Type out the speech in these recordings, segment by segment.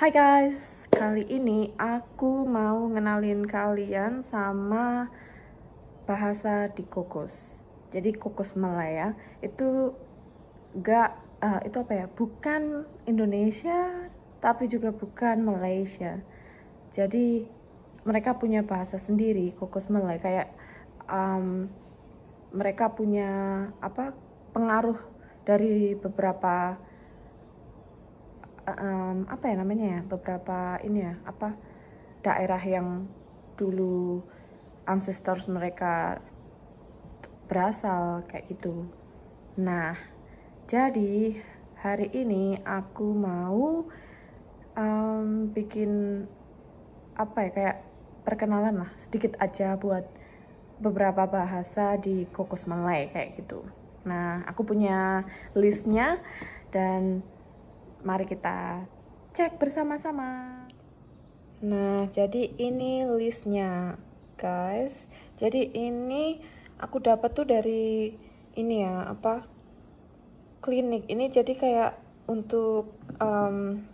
Hai guys, kali ini aku mau ngenalin kalian sama bahasa di kokos. Jadi kokos Malaya ya, itu gak uh, eh, itu apa ya? Bukan Indonesia tapi juga bukan Malaysia. Jadi mereka punya bahasa sendiri kokos Malaya kayak um, mereka punya apa pengaruh dari beberapa um, apa ya namanya ya beberapa ini ya apa daerah yang dulu ancestors mereka berasal kayak gitu. Nah, jadi hari ini aku mau um, bikin apa ya kayak perkenalan lah sedikit aja buat beberapa bahasa di Kokos Malay kayak gitu. Nah, aku punya listnya dan Mari kita cek bersama-sama. Nah, jadi ini listnya, guys. Jadi ini aku dapat tuh dari ini ya, apa? Klinik. Ini jadi kayak untuk um,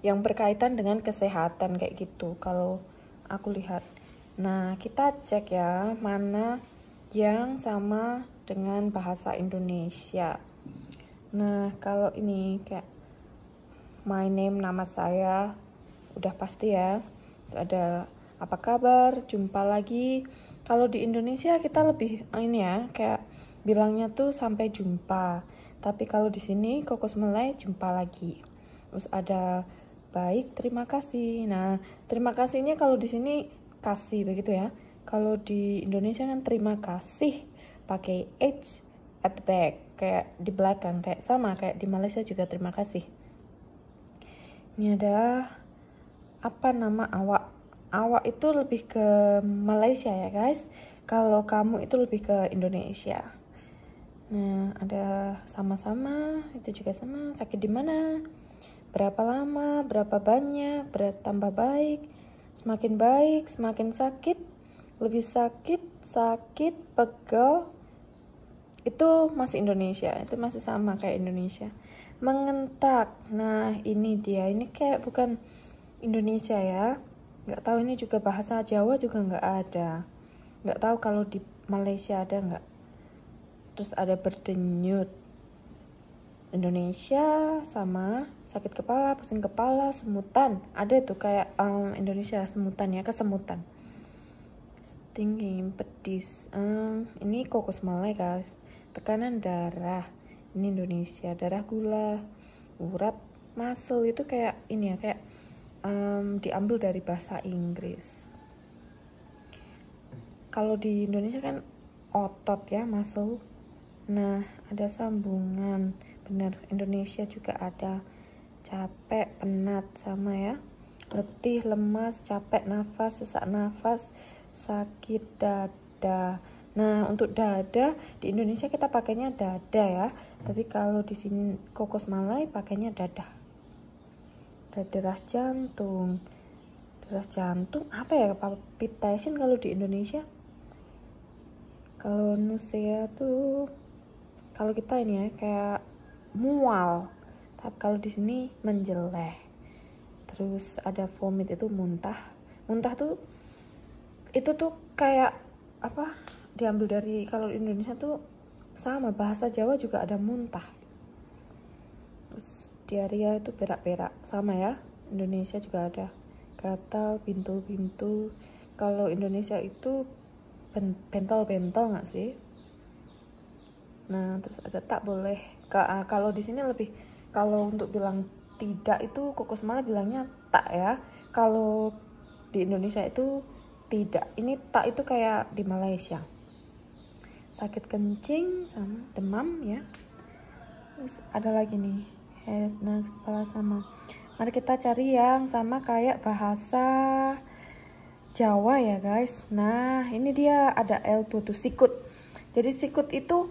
yang berkaitan dengan kesehatan kayak gitu. Kalau aku lihat. Nah, kita cek ya mana yang sama dengan bahasa Indonesia. Nah, kalau ini kayak my name, nama saya. Udah pasti ya. Terus ada apa kabar, jumpa lagi. Kalau di Indonesia kita lebih ah, ini ya, kayak bilangnya tuh sampai jumpa. Tapi kalau di sini kokos mulai jumpa lagi. Terus ada baik, terima kasih. Nah, terima kasihnya kalau di sini kasih begitu ya. Kalau di Indonesia kan terima kasih pakai h at the back kayak di belakang kayak sama kayak di Malaysia juga terima kasih ini ada apa nama awak awak itu lebih ke Malaysia ya guys kalau kamu itu lebih ke Indonesia nah ada sama-sama itu juga sama sakit di mana berapa lama berapa banyak bertambah baik semakin baik semakin sakit lebih sakit sakit pegel itu masih Indonesia itu masih sama kayak Indonesia mengentak nah ini dia ini kayak bukan Indonesia ya nggak tahu ini juga bahasa Jawa juga nggak ada nggak tahu kalau di Malaysia ada nggak terus ada berdenyut Indonesia sama sakit kepala pusing kepala semutan ada tuh kayak um, Indonesia semutan ya kesemutan stinging pedis um, ini kokos malai guys tekanan darah ini Indonesia darah gula urat muscle itu kayak ini ya kayak um, diambil dari bahasa Inggris kalau di Indonesia kan otot ya muscle nah ada sambungan benar Indonesia juga ada capek penat sama ya letih lemas capek nafas sesak nafas sakit dada Nah, untuk dada di Indonesia kita pakainya dada ya. Tapi kalau di sini kokos Malai pakainya dada. Deras jantung. Deras jantung apa ya palpitation kalau di Indonesia? Kalau Nusia tuh kalau kita ini ya kayak mual. Tapi kalau di sini menjeleh. Terus ada vomit itu muntah. Muntah tuh itu tuh kayak apa? diambil dari kalau Indonesia tuh sama bahasa Jawa juga ada muntah terus diarya itu perak-perak sama ya Indonesia juga ada kata pintu-pintu kalau Indonesia itu bentol-bentol nggak sih nah terus ada tak boleh ah, kalau di sini lebih kalau untuk bilang tidak itu kokos malah bilangnya tak ya kalau di Indonesia itu tidak ini tak itu kayak di Malaysia sakit kencing sama demam ya terus ada lagi nih head nose kepala sama mari kita cari yang sama kayak bahasa Jawa ya guys nah ini dia ada elbow tuh sikut jadi sikut itu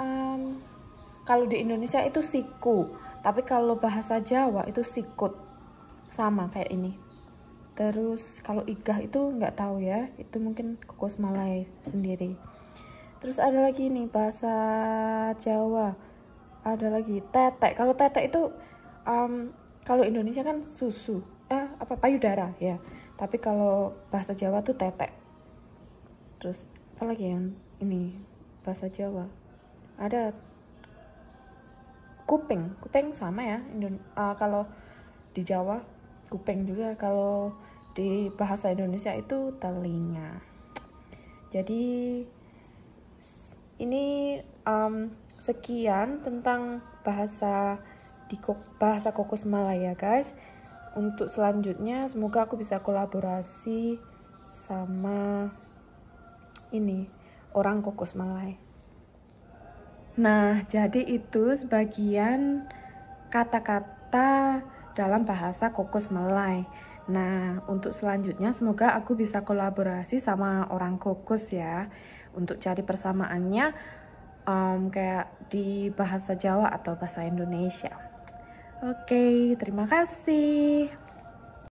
um, kalau di Indonesia itu siku tapi kalau bahasa Jawa itu sikut sama kayak ini terus kalau igah itu nggak tahu ya itu mungkin kokos malai sendiri terus ada lagi nih bahasa Jawa ada lagi tetek kalau tetek itu um, kalau Indonesia kan susu eh apa payudara ya tapi kalau bahasa Jawa tuh tetek terus apa lagi yang ini bahasa Jawa ada kuping kuping sama ya Indon uh, eh, kalau di Jawa kuping juga kalau di bahasa Indonesia itu telinga jadi ini um, sekian tentang bahasa di bahasa kokos Malaya guys untuk selanjutnya semoga aku bisa kolaborasi sama ini orang kokos Malay nah jadi itu sebagian kata-kata dalam bahasa kokos Malay nah untuk selanjutnya semoga aku bisa kolaborasi sama orang kokos ya untuk cari persamaannya um, kayak di bahasa Jawa atau bahasa Indonesia. Oke, okay, terima kasih.